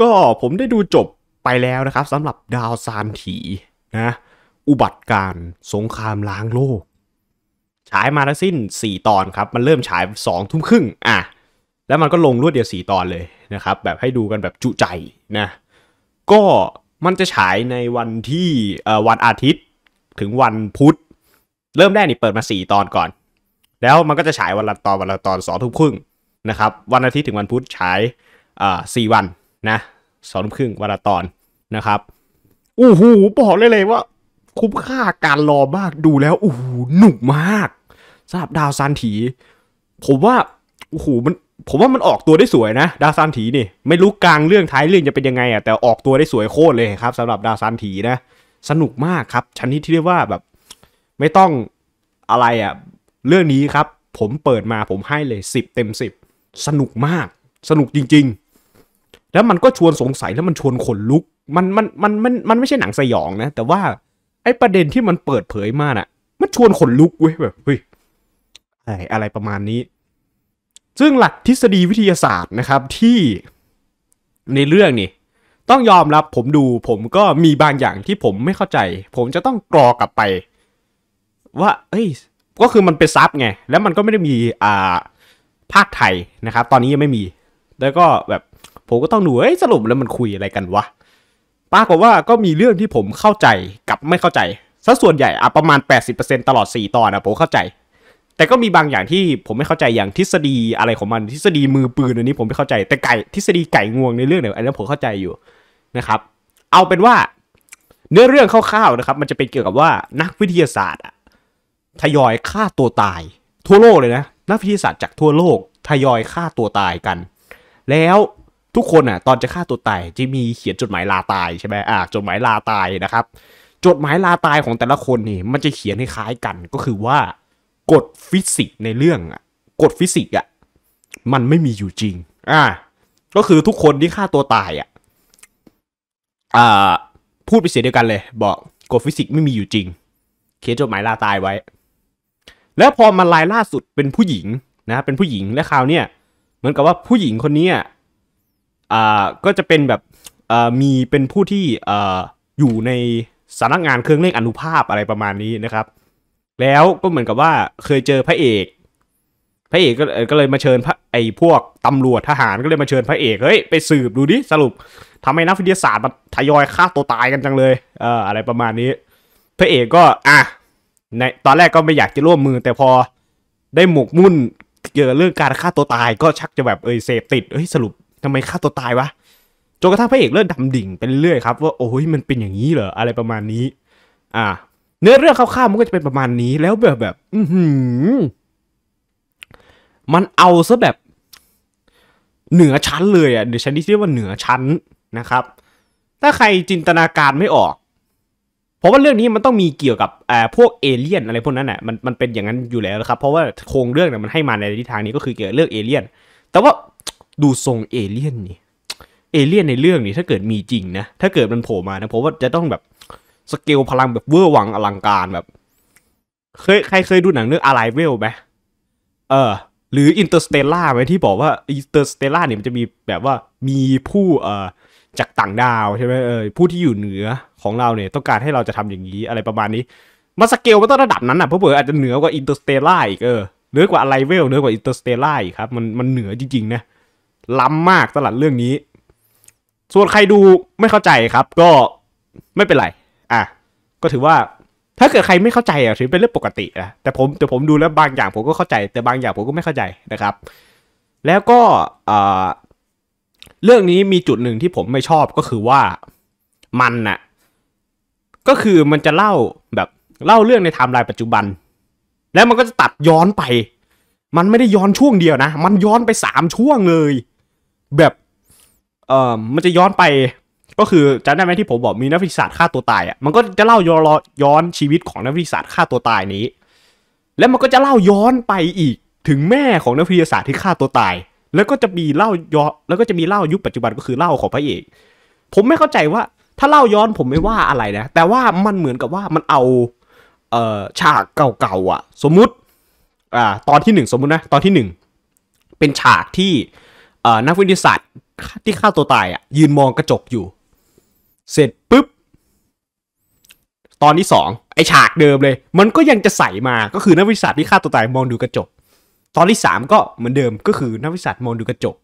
ก็ผมได้ดูจบไปแล้วนะครับสำหรับดาวซานถีนะอุบัติการสงครามล้างโลกฉายมาทั้งสิ้น 4 ตอนครับมันเริ่มฉาย2ทุ่มครึ่งอ่ะแล้วมันก็ลงรวดเดียว 4 ตอนเลยนะครับ แบบให้ดูกันแบบจุใจนะก็มันจะฉายในวันที่วันอาทิตย์ถึงวันพุธ เริ่มแรกนี่เปิดมา 4 ตอนก่อน แล้วมันก็จะฉายวันละตอนวันละตอนสองทุ่มครึ่งนะครับวันอาทิตย์ถึงวันพุธฉายอสี่วันนะสองทุ่มครึ่งวันละตอนนะครับ อู้หูบอกเลยเลยว่า คุ้มค่าการรอมากดูแล้ว อู้หูหนุกมากสำหรับดาวซันถีผมว่าอู้หูมันผมว่ามันออกตัวได้สวยนะ ดาวซันถีนี่ ไม่รู้กลางเรื่องท้ายเรื่องจะเป็นยังไงอ่ะแต่ออกตัวได้สวยโคตรเลยครับสำหรับดาวซันถีนะ สนุกมากครับชนิดที่เรียกว่าแบบ ไม่ต้องอะไรอ่ะเรื่องนี้ครับ ผมเปิดมาผมให้เลยสิบเต็มสิบสนุกมากสนุกจริงๆแล้วมันก็ชวนสงสัยแล้วมันชวนขนลุก มัน มัน มัน มัน มันไม่ใช่หนังสยองนะ แต่ว่าไอ้ประเด็นที่มันเปิดเผยมาน่ะ มันชวนขนลุกเว้ยแบบเฮ้ยอะไรประมาณนี้ ซึ่งหลักทฤษฎีวิทยาศาสตร์นะครับที่ในเรื่องนี่ ต้องยอมรับ ผมดูผมก็มีบางอย่างที่ผมไม่เข้าใจ ผมจะต้องกรอกลับไป ว่าเอ้ย ก็คือมันเป็นซับไง แล้วมันก็ไม่ได้มี อ่า ภาคไทยนะครับ ตอนนี้ยังไม่มี แล้วก็แบบผมก็ต้องดูเอ้ยสรุปแล้วมันคุยอะไรกันวะปรากฏว่าก็มีเรื่องที่ผมเข้าใจกับไม่เข้าใจ ซะส่วนใหญ่อะประมาณ 80%ตลอด 4 ตอนอะผมเข้าใจ แต่ก็มีบางอย่างที่ผมไม่เข้าใจอย่างทฤษฎีอะไรของมันทฤษฎีมือปืนอันนี้ ผมไม่เข้าใจแต่ไก่ทฤษฎีไก่งวงในเรื่องเนี่ยอันนี้ผมเข้าใจอยู่นะครับ เอาเป็นว่าเนื้อเรื่องคร่าวๆนะครับ มันจะเป็นเกี่ยวกับว่า นักวิทยาศาสตร์อะทยอยฆ่าตัวตาย ทั่วโลกเลยนะ นักวิทยาศาสตร์จากทั่วโลก ทยอยฆ่าตัวตายกันแล้วทุกคนอ่ะตอนจะฆ่าตัวตายจะมีเขียนจดหมายลาตายใช่ไหมอ่าจดหมายลาตายนะครับจดหมายลาตายของแต่ละคนนี่ มันจะเขียนให้คล้ายกันก็คือว่ากฎฟิสิกส์ในเรื่องอ่ะกฎฟิสิกส์อ่ะมันไม่มีอยู่จริงอ่า ก็คือทุกคนที่ฆ่าตัวตายอ่ะอ่าพูดไปเสียเดียวกันเลย บอกกฎฟิสิกส์ไม่มีอยู่จริง เขียนจดหมายลาตายไว้ แล้วพอมาลายล่าสุดเป็นผู้หญิงนะเป็นผู้หญิงและคราวเนี้ยเหมือนกับว่าผู้หญิงคนนี้อ่าก็จะเป็นแบบอ่ามีเป็นผู้ที่อ่าอยู่ในสำนักงานเครื่องเลนอนุภาพอะไรประมาณนี้นะครับ แล้วก็เหมือนกับว่าเคยเจอพระเอก พระเอกก็ก็เลยมาเชิญพระไอ้พวกตำรวจทหารก็เลยมาเชิญพระเอก เฮ้ยไปสืบดูดิสรุปทำให้นักวิทยาศาสตร์มาทยอยฆ่าตัวตายกันจังเลยเอ่ออะไรประมาณนี้ พระเอกก็อ่ะในตอนแรกก็ไม่อยากจะร่วมมือแต่พอได้หมกมุ่นเกี่ยวกับเรื่องการฆ่าตัวตาย ก็ชักจะแบบเอยเสพติดเฮ้ยสรุปทำไมฆ่าตัวตายวะจนกระทั่งพระเอกเลิ่ดดำดิ่งไปเรื่อยครับว่าโอ้ยมันเป็นอย่างนี้เหรออะไรประมาณนี้ อ่า เนื้อเรื่องคร่าวๆมันก็จะเป็นประมาณนี้แล้วแบบแบบอืมันเอาซะแบบ เหนือชั้นเลยอ่ะเดี๋ยวฉันนที่เรียกว่าเหนือชั้นนะครับ ถ้าใครจินตนาการไม่ออกเพราะว่าเรื่องนี้มันต้องมีเกี่ยวกับอ่าพวกเอเลี่ยนอะไรพวกนั้นน่ะมันมันเป็นอย่างนั้นอยู่แล้วครับเพราะว่าโครงเรื่องเนี่ยมันให้มาในทิศทางนี้ก็คือเกี่ยวกับเรื่องเอเลี่ยนแต่ว่าดูทรงเอเลี่ยนนี่ เอเลี่ยนในเรื่องนี่ถ้าเกิดมีจริงนะ ถ้าเกิดมันโผล่มานะผมว่าจะต้องแบบสเกลพลังแบบเวอร์วังอลังการแบบเคยใครเคยดูหนังเรื่องอะไรเวลไหมเออ หรืออินเตอร์สเตลล่าไหมที่บอกว่าอินเตอร์สเตลล่าเนี่ยมันจะมีแบบว่ามีผู้เอ่อจากต่างดาวใช่ไหมเออผู้ที่อยู่เหนือของเราเนี่ยต้องการให้เราจะทำอย่างนี้อะไรประมาณนี้มาสเกลมันต้องระดับนั้นอ่ะเพราะเผออาจจะเหนือกว่าอินเตอร์สเตลล่าอีกเออเหนือกว่าอะไรเวลเหนือกว่าอินเตอร์สเตลล่าอีกครับมันมันเหนือจริงๆนะเล้ำมากสลัดเรื่องนี้ ส่วนใครดูไม่เข้าใจครับ ก็ไม่เป็นไร อ่ะ ก็ถือว่าถ้าเกิดใครไม่เข้าใจอ่ะถือเป็นเรื่องปกตินะ แต่ผมแต่ผมดูแล้วบางอย่าง ผมก็เข้าใจ แต่บางอย่างผมก็ไม่เข้าใจนะครับ แล้วก็เรื่องนี้มีจุดหนึ่งที่ผมไม่ชอบก็คือว่ามันน่ะ ก็คือมันจะเล่าแบบเล่าเรื่องในไทม์ไลน์ปัจจุบัน แล้วมันก็จะตัดย้อนไป มันไม่ได้ย้อนช่วงเดียวนะ มันย้อนไปสามช่วงเลยแบบเอ่อมันจะย้อนไป ก็คือจำได้ไหมที่ผมบอกมีนักวิทยาศาสตร์ฆ่าตัวตายอ่ะ มันก็จะเล่าย้อนย้อนชีวิตของนักวิทยาศาสตร์ฆ่าตัวตายนี้ แล้วมันก็จะเล่าย้อนไปอีกถึงแม่ของนักวิทยาศาสตร์ที่ฆ่าตัวตาย แล้วก็จะมีเล่าย้อน แล้วก็จะมีเล่ายุคปัจจุบันก็คือเล่าของพระเอกผมไม่เข้าใจว่าถ้าเล่าย้อนผมไม่ว่าอะไรนะ แต่ว่ามันเหมือนกับว่ามันเอา เอ่อฉากเก่าๆอ่ะ สมมุติอ่าตอนที่หนึ่งสมมุตินะตอนที่หนึ่งเป็นฉากที่นักวิทยาศาสตร์ที่ฆ่าตัวตายอ่ะยืนมองกระจกอยู่ เสร็จปุ๊บ ตอนที่สองไอฉากเดิมเลย มันก็ยังจะใส่มา ก็คือนักวิทยาศาสตร์ที่ฆ่าตัวตายมองดูกระจก ตอนที่สามก็เหมือนเดิมก็คือนักวิทยาศาสตร์มองดูกระจก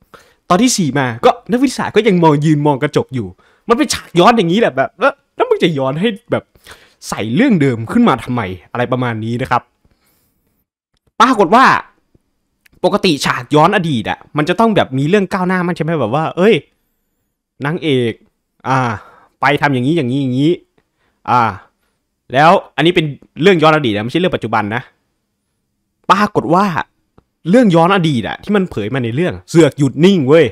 ตอนที่สี่มา ก็นักวิทยาศาสตร์ก็ยังมองยืนมองกระจกอยู่ มันเป็นฉากย้อนอย่างนี้แหละแบบแล้วมึงจะย้อนให้แบบใส่เรื่องเดิมขึ้นมาทำไมอะไรประมาณนี้นะครับ ปรากฏว่าปกติฉากย้อนอดีตอะมันจะต้องแบบมีเรื่องก้าวหน้ามันใช่ไหมแบบว่า เอ้ยนางเอก อ่า ไปทำอย่างนี้อย่างนี้ อย่างนี้ อ่า แล้วอันนี้เป็นเรื่องย้อนอดีตนะไม่ใช่เรื่องปัจจุบันนะปรากฏว่าเรื่องย้อนอดีตอะที่มันเผยมาในเรื่อง เสือกหยุดนิ่งเว้ย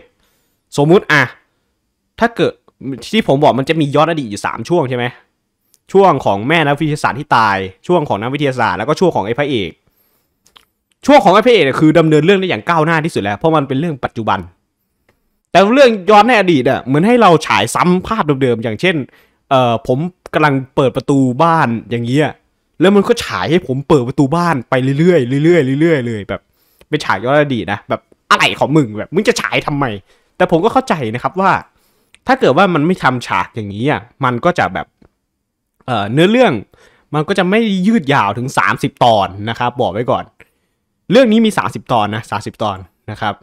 สมมุติอะถ้าเกิด ที่ผมบอกมันจะมีย้อนอดีตอยู่ 3 ช่วงใช่ไหมช่วงของแม่นักวิทยาศาสตร์ที่ตายช่วงของนักวิทยาศาสตร์แล้วก็ช่วงของไอ้พระเอกช่วงของไอพีเอเนี่ยคือ ดำเนินเรื่องได้อย่างก้าว หน้าที่สุดแล้ว เพราะมันเป็นเรื่องปัจจุบัน แต่เรื่องย้อนในอดีตอ่ะเหมือนให้เราฉายซ้ำภาพเดิมๆอย่างเช่นเอ่อผมกำลังเปิดประตูบ้านอย่างเงี้ยแล้วมันก็ฉายให้ผมเปิดประตูบ้านไปเรื่อยๆเรื่อยๆเรื่อยๆเลยแบบไป่ฉายย้อนอดีตนะแบบอะไรของมึงแบบมึงจะฉายทำไมแต่ผมก็เข้าใจนะครับว่าถ้าเกิดว่ามันไม่ทำฉากอย่างนี้อ่ะมันก็จะแบบเอ่อเนื้อเรื่องมันก็จะไม่ยืดยาวถึง 30 ตอนนะครับ บอกไว้ก่อนเรื่องนี้มี30ตอนนะ30ตอนนะครับ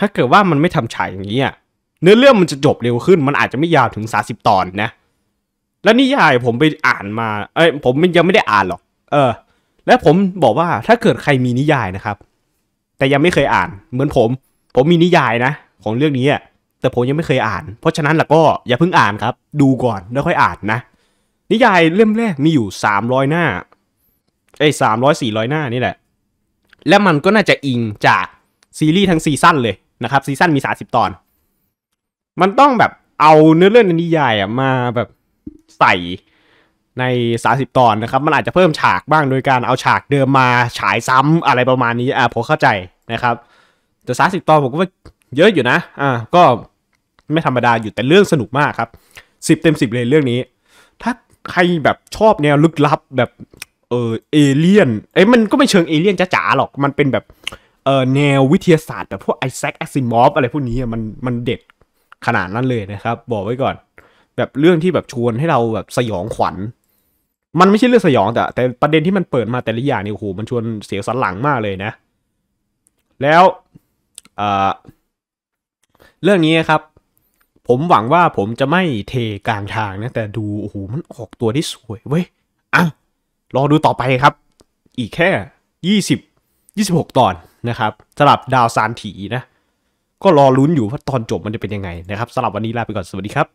ถ้าเกิดว่ามันไม่ทำฉายอย่างนี้เนื้อเรื่องมันจะจบเร็วขึ้น มันอาจจะไม่ยาวถึง30ตอนนะ แล้วนิยายผมไปอ่านมา เอ้ยผมยังไม่ได้อ่านหรอก เออ และผมบอกว่าถ้าเกิดใครมีนิยายนะครับ แต่ยังไม่เคยอ่าน เหมือนผม ผมมีนิยายนะของเรื่องนี้แต่ผมยังไม่เคยอ่าน เพราะฉะนั้นล่ะก็อย่าเพิ่งอ่านครับ ดูก่อนแล้วค่อยอ่านนะ นิยายเล่มแรกมีอยู่300หน้าไอ้สามร้อยสี่ร้อยหน้านี่แหละและมันก็น่าจะอิงจากซีรีส์ทั้งซีซั่นเลยนะครับ ซีซั่นมีสาสิบตอน มันต้องแบบเอาเนื้อเรื่องนิยายอ่ะมาแบบใส่ในสาสิบตอนนะครับ มันอาจจะเพิ่มฉากบ้างโดยการเอาฉากเดิมมาฉายซ้ำอะไรประมาณนี้อ่ะผมเข้าใจนะครับแต่สาสิบตอนผมก็ว่าเยอะอยู่นะ อ่า ก็ไม่ธรรมดาอยู่แต่เรื่องสนุกมากครับสิบเต็มสิบเลยเรื่องนี้ ถ้าใครแบบชอบแนวลึกลับแบบเออเอเลี่ยน เอ้ยมันก็ไม่เชิงเอเลี่ยนจ๋าๆหรอก มันเป็นแบบเออแนววิทยาศาสตร์แบบพวกไอแซค แอซิมอฟอะไรพวกนี้มันมันเด็ดขนาดนั้นเลยนะครับ บอกไว้ก่อน แบบเรื่องที่แบบชวนให้เราแบบสยองขวัญ มันไม่ใช่เรื่องสยองแต่แต่ประเด็นที่มันเปิดมาแต่ละอย่างนี่โอ้โห มันชวนเสียวสันหลังมากเลยนะ แล้วเออเรื่องนี้ครับ ผมหวังว่าผมจะไม่เทกลางทางนะ แต่ดูโอ้โห มันออกตัวได้สวย เว้ย อ่ะรอดูต่อไปครับ อีกแค่ 20 26 ตอนนะครับสำหรับดาวซานถีนะ ก็รอลุ้นอยู่ว่าตอนจบมันจะเป็นยังไงนะครับสำหรับวันนี้ลาไปก่อน สวัสดีครับ